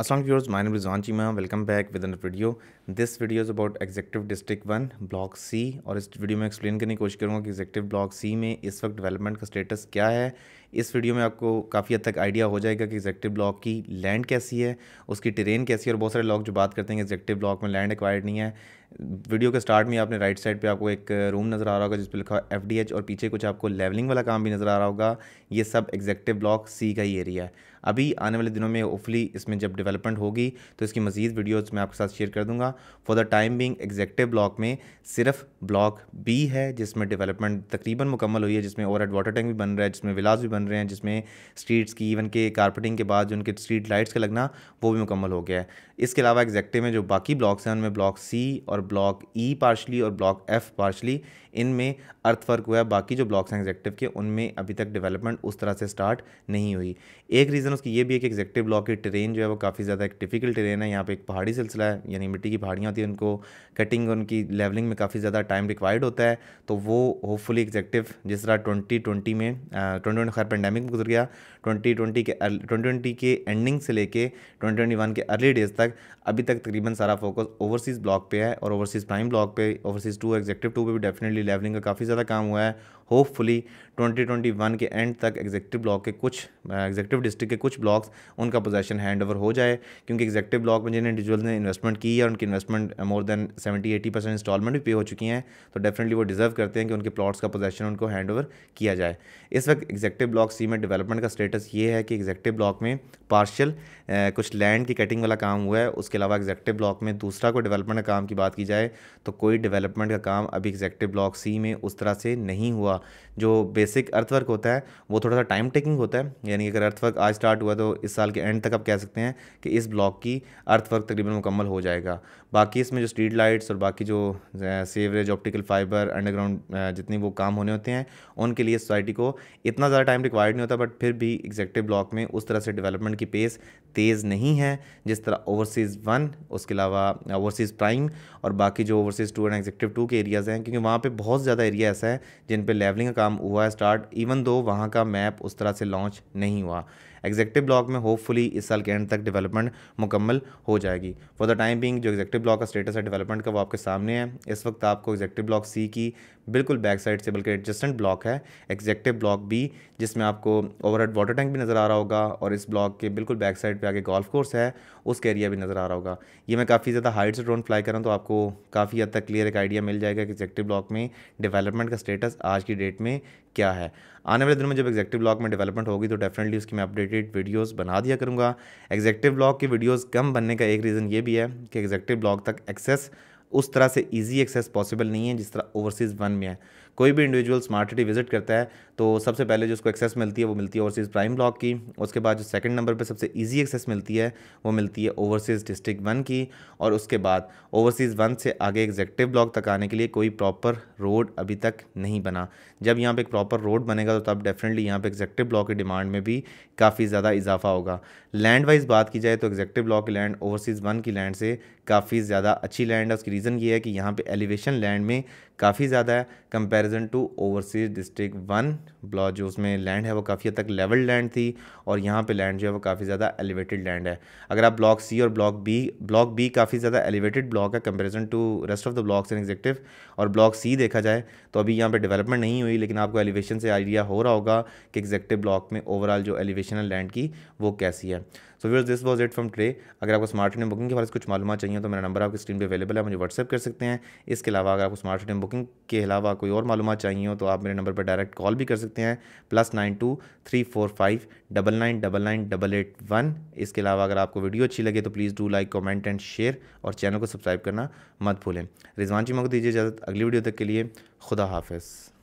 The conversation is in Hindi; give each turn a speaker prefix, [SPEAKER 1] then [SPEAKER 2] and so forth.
[SPEAKER 1] असलम व्यवर्स माइन रिजवान मैं welcome back with another video this video is about executive district one block C और इस वीडियो में एक्सप्लेन करने की कोशिश करूँगा कि एग्जेक्टिव ब्लॉक सी में इस वक्त डेवलपमेंट का स्टेटस क्या है इस वीडियो में आपको काफ़ी हद तक आइडिया हो जाएगा कि एग्जेक्टिव ब्लॉक की लैंड कैसी है उसकी ट्रेन कैसी है और बहुत सारे लोग जो बात करते हैं एग्जेक्टिव ब्लॉक में लैंड एक्वायर्ड नहीं है वीडियो के स्टार्ट में आपने राइट साइड पे आपको एक रूम नज़र आ रहा होगा जिस पर लिखा एफ डी एच और पीछे कुछ आपको लेवलिंग वाला काम भी नज़र आ रहा होगा ये सब एग्जेक्टिव ब्लॉक सी का ही एरिया है अभी आने वाले दिनों में ओफली इसमें जब डेवलपमेंट होगी तो इसकी मजीद वीडियोज़ मैं आपके साथ शेयर कर दूँगा for the time being executive block में सिर्फ ब्लॉक बी है जिसमें डेवलपमेंट तकरीबन मुकम्मल हुई है जिसमें ओवर हेड वाटर टैंक भी बन रहा है जिसमें विलास भी बन बन रहे हैं जिसमें स्ट्रीट्स की इवन के कारपेटिंग के बाद जो उनके स्ट्रीट लाइट्स का लगना वो भी मुकम्मल हो गया है इसके अलावा एग्जैक्टे में जो बाकी ब्लॉक्स हैं उनमें ब्लॉक सी और ब्लॉक ई e पार्शली और ब्लॉक एफ पार्शली इनमें अर्थवर्क हुआ है बाकी जो ब्लॉक्स हैं एग्जैक्टिव के उनमें अभी तक डेवलपमेंट उस तरह से स्टार्ट नहीं हुई एक रीज़न उसकी ये भी है कि एग्जैक्टिव ब्लॉक की ट्रेन जो है वो काफ़ी ज़्यादा एक डिफ़िकल्ट ट्रेन है यहाँ पर एक पहाड़ी सिलसिला है यानी मिट्टी की पहाड़ियाँ होती हैं उनको कटिंग उनकी लेवलिंग में काफ़ी ज़्यादा टाइम रिक्वायर्ड होता है तो वो होपफुली एग्जैक्टिव जिस तरह ट्वेंटी ट्वेंटी में ट्वेंटी ट्वेंटी खैर पेंडेमिक गुजर गया ट्वेंटी ट्वेंटी के ट्वेंटी ट्वेंटी के एंडिंग से लेके ट्वेंटी ट्वेंटी वन के अर्ली डेज तक अभी तक तकरीबन सारा फोकस ओवरसीज़ ब्लॉक पे है और ओवरसीज़ प्राइम ब्लॉक पे ओवरसीज़ टू एग्जेक्टिव टू पे भी डेफिनेटली लेवलिंग का काफ़ी ज़्यादा काम हुआ है होपफुली 2021 के एंड तक एग्जेक्टिव ब्लॉक के कुछ एग्जेक्टिव uh, डिस्ट्रिक्ट के कुछ ब्लॉक्स उनका पोजेशन हैंड ओवर हो जाए क्योंकि एग्जेक्टिव ब्लॉक में जिन इंडिविजुअल ने इन्वेस्टमेंट की है उनकी investment more than 70 80 percent instalment भी पे हो चुकी हैं तो डेफिनेटली वो डिजर्व करते हैं कि उनके प्लॉट्स का पोजेशन उनको हैंड ओवर किया जाए इस वक्त एग्जेक्टिव ब्लॉक सी में डेवलपमेंट का स्टेटस ये है कि एग्जेक्टिव ब्लॉक में पार्शल uh, कुछ लैंड की कटिंग वाला काम हुआ है उसके अलावा एग्जेक्टिव ब्लॉक में दूसरा कोई डेवलपमेंट का काम की बात की जाए तो कोई डेवलपमेंट का काम अभी एग्जेक्टिव ब्लॉक सी में उस तरह से नहीं हुआ हुआ जो बेसिक अर्थवर्क होता है वो थोड़ा सा टाइम टेकिंग होता है यानी अगर अर्थवर्क आज स्टार्ट हुआ तो इस साल के एंड तक आप कह सकते हैं कि इस ब्लॉक की अर्थवर्क तकरीबन मुकम्मल हो जाएगा बाकी इसमें जो स्ट्रीट लाइट्स और बाकी जो सीवरेज ऑप्टिकल फाइबर अंडरग्राउंड जितनी वो काम होने होते हैं उनके लिए सोसाइटी को इतना ज़्यादा टाइम रिक्वायर्ड नहीं होता बट फिर भी एग्जेक्टिव ब्लॉक में उस तरह से डेवलपमेंट की पेस तेज़ नहीं है जिस तरह ओवरसीज़ वन उसके अलावा ओवरसीज़ प्राइम और बाकी जो overseas two and executive two के एरियाज़ हैं क्योंकि वहाँ पर बहुत ज़्यादा एरिया ऐसा है जिन पर लेवलिंग का काम हुआ स्टार्ट इवन दो वहाँ का मैप उस तरह से लॉन्च नहीं हुआ एग्जेक्टिव ब्लॉक में होपफुली इस साल के एंड तक डेवलपमेंट मुकम्मल हो जाएगी फॉर द टाइम बिंग जो एग्जेक्टिव ब्लॉक का स्टेटस है डेवलपमेंट का वो आपके सामने है इस वक्त आपको एग्जेक्टिव ब्लॉक सी की बिल्कुल बैक साइड से बल्कि एडजस्टेंट ब्लॉक है एग्जेक्टिव ब्लॉक बी जिसमें आपको हेड वाटर टैंक भी नज़र आ रहा होगा और इस ब्लॉक के बिल्कुल बैक साइड पर आगे गोल्फ कोर्स है उसके एरिया भी नज़र आ रहा होगा ये मैं काफ़ी ज़्यादा हाइट से ड्रोन फ्लाई करूँ तो आपको काफ़ी हद तक क्लियर एक आइडिया मिल जाएगा कि एग्जेक्टिव ब्लॉक में डेवलपमेंट का स्टेटस आज की डेट में क्या है आने वाले दिनों में जब एग्जेक्टिव ब्लॉग में डेवलपमेंट होगी तो डेफिनेटली उसकी मैं अपडेटेड वीडियोस बना दिया करूँगा एग्जेक्टिव ब्लॉग की वीडियोस कम बनने का एक रीज़न ये भी है कि एग्जेक्टिव ब्लॉग तक एक्सेस उस तरह से ईजी एक्सेस पॉसिबल नहीं है जिस तरह ओवरसीज़ वन में है कोई भी इंडिविजुअल स्मार्ट सिटी विजिट करता है तो सबसे पहले जो उसको एक्सेस मिलती है वो मिलती है ओवरसीज़ प्राइम ब्लॉक की उसके बाद जो सेकंड नंबर पे सबसे इजी एक्सेस मिलती है वो मिलती है ओवरसीज़ डिस्ट्रिक्ट वन की और उसके बाद ओवरसीज़ वन से आगे एग्जेक्टिव ब्लॉक तक आने के लिए कोई प्रॉपर रोड अभी तक नहीं बना जब यहाँ पर एक प्रॉपर रोड बनेगा तो तब डेफिनेटली यहाँ पर एग्जेक्टिव ब्लॉक की डिमांड में भी काफ़ी ज़्यादा इजाफा होगा लैंड वाइज बात की जाए तो एग्जेक्टिव ब्लॉक की लैंड ओवरसीज़ वन की लैंड से काफ़ी ज़्यादा अच्छी लैंड है उसकी रीज़न ये है कि यहाँ पर एलिवेशन लैंड में काफ़ी ज़्यादा है compare comparison to overseas district one block जो उसमें लैंड है वो काफ़ी हद तक लेवल लैंड थी और यहाँ पे लैंड जो है वो काफ़ी ज़्यादा एलिवेटेड लैंड है अगर आप ब्लॉक सी और ब्लॉक बी ब्लॉक बी काफ़ी ज़्यादा एलिवेटेड ब्लॉक है comparison to rest of the blocks in executive और ब्लॉक सी देखा जाए तो अभी यहाँ पर डेवलपमेंट नहीं हुई लेकिन आपको एलिवेशन से आइडिया हो रहा होगा कि एग्जेक्टिव ब्लॉक में ओवरऑल जो एलिवेशन है लैंड की वो कैसी है so viewers this was it from ट्रे अगर आपको स्मार्ट रीडिंग बुकिंग के बारे में कुछ मालूम चाहिए तो मेरा नंबर आपकी स्क्रीन पर अवेलेबल है मुझे व्हाट्सअप कर सकते हैं इसके अलावा अगर आपको स्मार्ट रीडिंग बुकिंग के अलावा कोई और मालूम चाहिए हो तो आप मेरे नंबर पर डायरेक्ट कॉल भी कर सकते हैं plus nine two three four five double nine double nine double eight one इसके अलावा अगर आपको वीडियो अच्छी लगे तो please do like comment and share और चैनल को सब्सक्राइब करना मत भूलें रिजवान जी को दीजिए इजाज़त अगली वीडियो तक के लिए खुदा हाफिज़